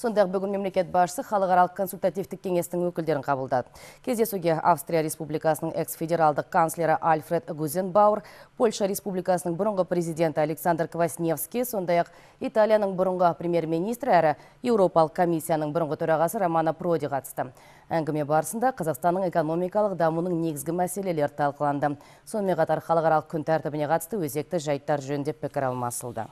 сондай ақ бүгін мемлекет басшысы халықаралық консультативтік кеңестің өкілдерін қабылдады кездесуге австрия республикасының экс федералдық канцлері альфред гузенбауэр польша республикасының бұрынғы президенті александр квасневский сондай ақ италияның бұрынғы премьер министрі әрі еуропалық комиссияның бұрынғы төрағасы романа проди қатысты әңгіме барысында қазақстанның экономикалық дамуының негізгі мәселелері талқыланды сонымен қатар халықаралық күн тәртібіне қатысты өзекті жайттар жөнінде пікір алмасылды